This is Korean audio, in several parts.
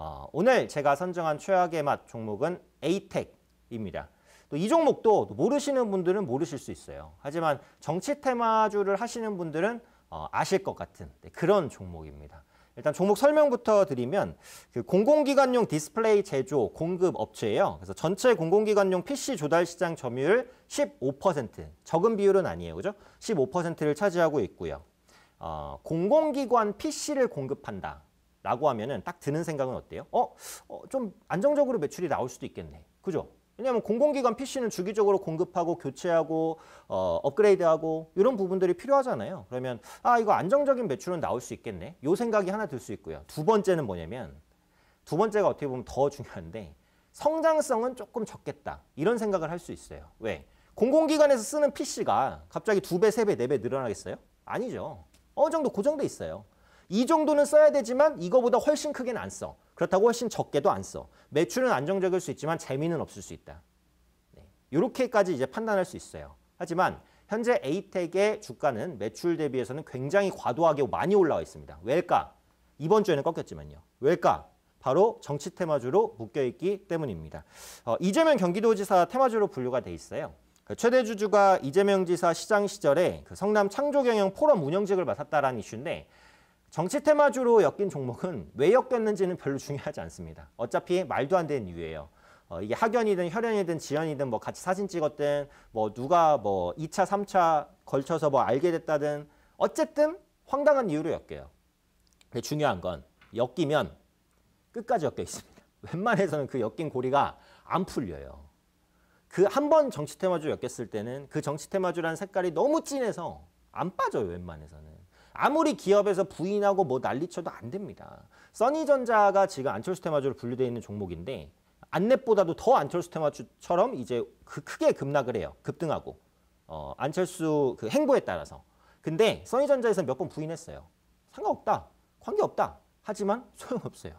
어, 오늘 제가 선정한 최악의 맛 종목은 에이텍입니다. 또 이 종목도 모르시는 분들은 모르실 수 있어요. 하지만 정치 테마주를 하시는 분들은 어, 아실 것 같은 네, 그런 종목입니다. 일단 종목 설명부터 드리면 그 공공기관용 디스플레이 제조 공급 업체예요. 그래서 전체 공공기관용 PC 조달 시장 점유율 15% 적은 비율은 아니에요. 그죠? 15%를 차지하고 있고요. 어, 공공기관 PC를 공급한다. 라고 하면은 딱 드는 생각은 어때요? 어? 어좀 안정적으로 매출이 나올 수도 있겠네. 그죠? 왜냐하면 공공기관 PC는 주기적으로 공급하고 교체하고 어, 업그레이드하고 이런 부분들이 필요하잖아요. 그러면 아 이거 안정적인 매출은 나올 수 있겠네. 요 생각이 하나 들 수 있고요. 두 번째는 뭐냐면 두 번째가 어떻게 보면 더 중요한데 성장성은 조금 적겠다. 이런 생각을 할 수 있어요. 왜? 공공기관에서 쓰는 PC가 갑자기 두 배, 세 배, 네 배 늘어나겠어요? 아니죠. 어느 정도 고정돼 있어요. 이 정도는 써야 되지만 이거보다 훨씬 크게는 안 써. 그렇다고 훨씬 적게도 안 써. 매출은 안정적일 수 있지만 재미는 없을 수 있다. 이렇게까지 네. 이제 판단할 수 있어요. 하지만 현재 에이텍의 주가는 매출 대비해서는 굉장히 과도하게 많이 올라와 있습니다. 왜일까? 이번 주에는 꺾였지만요. 왜일까? 바로 정치 테마주로 묶여있기 때문입니다. 어, 이재명 경기도지사 테마주로 분류가 돼 있어요. 그 최대 주주가 이재명 지사 시장 시절에 그 성남 창조경영 포럼 운영직을 맡았다라는 이슈인데 정치 테마주로 엮인 종목은 왜 엮였는지는 별로 중요하지 않습니다. 어차피 말도 안 되는 이유예요. 어, 이게 학연이든 혈연이든 지연이든 뭐 같이 사진 찍었든 뭐 누가 뭐 2차, 3차 걸쳐서 뭐 알게 됐다든 어쨌든 황당한 이유로 엮여요. 근데 중요한 건 엮이면 끝까지 엮여 있습니다. 웬만해서는 그 엮인 고리가 안 풀려요. 그 한 번 정치 테마주 엮였을 때는 그 정치 테마주라는 색깔이 너무 진해서 안 빠져요, 웬만해서는. 아무리 기업에서 부인하고 뭐 난리쳐도 안 됩니다. 써니전자가 지금 안철수 테마주로 분류되어 있는 종목인데 안랩보다도 더 안철수 테마주처럼 이제 그 크게 급락을 해요. 급등하고 어, 안철수 그 행보에 따라서. 근데 써니전자에서 몇 번 부인했어요. 상관없다. 관계없다. 하지만 소용없어요.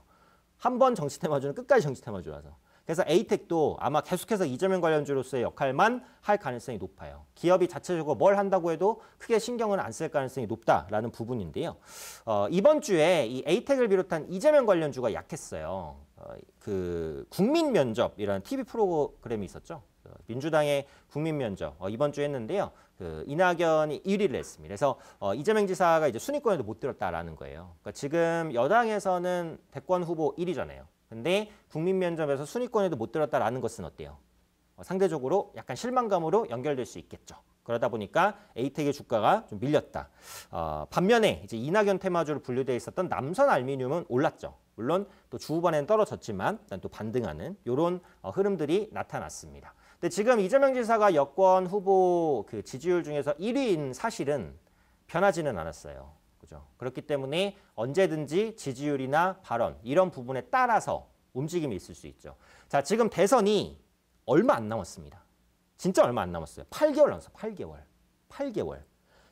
한 번 정치 테마주는 끝까지 정치 테마주라서. 그래서 에이텍도 아마 계속해서 이재명 관련주로서의 역할만 할 가능성이 높아요. 기업이 자체적으로 뭘 한다고 해도 크게 신경은 안 쓸 가능성이 높다라는 부분인데요. 어, 이번 주에 이 에이텍을 비롯한 이재명 관련주가 약했어요. 어, 그 국민 면접이라는 TV 프로그램이 있었죠. 어, 민주당의 국민 면접 어, 이번 주에 했는데요. 그 이낙연이 1위를 했습니다. 그래서 어, 이재명 지사가 이제 순위권에도 못 들었다라는 거예요. 그러니까 지금 여당에서는 대권 후보 1위잖아요. 근데 국민 면접에서 순위권에도 못 들었다라는 것은 어때요? 어, 상대적으로 약간 실망감으로 연결될 수 있겠죠. 그러다 보니까 에이텍의 주가가 좀 밀렸다. 어, 반면에 이제 이낙연 테마주로 분류되어 있었던 남선 알미늄은 올랐죠. 물론 또 주후반에는 떨어졌지만 또 반등하는 이런 어, 흐름들이 나타났습니다. 근데 지금 이재명 지사가 여권 후보 그 지지율 중에서 1위인 사실은 변하지는 않았어요. 거죠. 그렇기 때문에 언제든지 지지율이나 발언 이런 부분에 따라서 움직임이 있을 수 있죠. 자, 지금 대선이 얼마 안 남았습니다. 진짜 얼마 안 남았어요. 8개월 남았어요. 8개월. 8개월.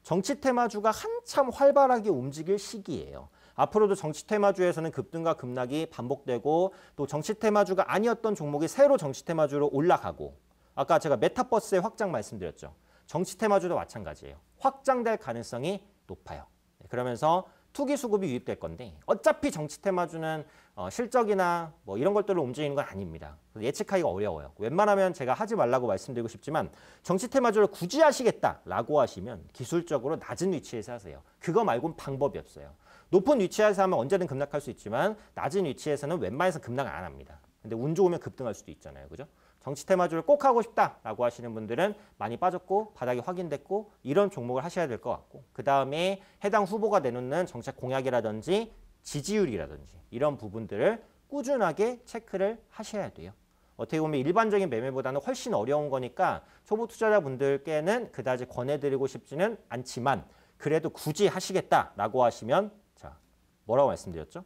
정치 테마주가 한참 활발하게 움직일 시기예요. 앞으로도 정치 테마주에서는 급등과 급락이 반복되고 또 정치 테마주가 아니었던 종목이 새로 정치 테마주로 올라가고 아까 제가 메타버스의 확장 말씀드렸죠. 정치 테마주도 마찬가지예요. 확장될 가능성이 높아요. 네, 그러면서 투기 수급이 유입될 건데 어차피 정치 테마주는 어, 실적이나 뭐 이런 것들로 움직이는 건 아닙니다. 예측하기가 어려워요. 웬만하면 제가 하지 말라고 말씀드리고 싶지만 정치 테마주를 굳이 하시겠다라고 하시면 기술적으로 낮은 위치에서 하세요. 그거 말고는 방법이 없어요. 높은 위치에서 하면 언제든 급락할 수 있지만 낮은 위치에서는 웬만해서 급락 안 합니다. 근데 운 좋으면 급등할 수도 있잖아요. 그죠? 정치 테마주를 꼭 하고 싶다라고 하시는 분들은 많이 빠졌고 바닥이 확인됐고 이런 종목을 하셔야 될 것 같고 그 다음에 해당 후보가 내놓는 정책 공약이라든지 지지율이라든지 이런 부분들을 꾸준하게 체크를 하셔야 돼요. 어떻게 보면 일반적인 매매보다는 훨씬 어려운 거니까 초보 투자자분들께는 그다지 권해드리고 싶지는 않지만 그래도 굳이 하시겠다라고 하시면 자 뭐라고 말씀드렸죠?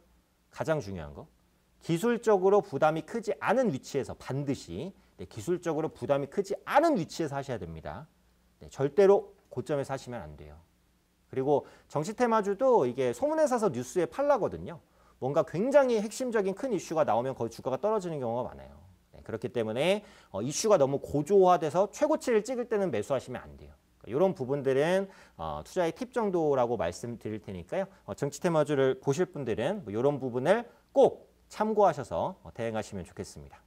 가장 중요한 거 기술적으로 부담이 크지 않은 위치에서 반드시 네, 기술적으로 부담이 크지 않은 위치에서 하셔야 됩니다. 네, 절대로 고점에사시면안 돼요. 그리고 정치 테마주도 이게 소문에 사서 뉴스에 팔라거든요. 뭔가 굉장히 핵심적인 큰 이슈가 나오면 거의 주가가 떨어지는 경우가 많아요. 네, 그렇기 때문에 어, 이슈가 너무 고조화돼서 최고치를 찍을 때는 매수하시면 안 돼요. 이런 그러니까 부분들은 어, 투자의 팁 정도라고 말씀드릴 테니까요. 어, 정치 테마주를 보실 분들은 뭐 이런 부분을 꼭 참고하셔서 어, 대응하시면 좋겠습니다.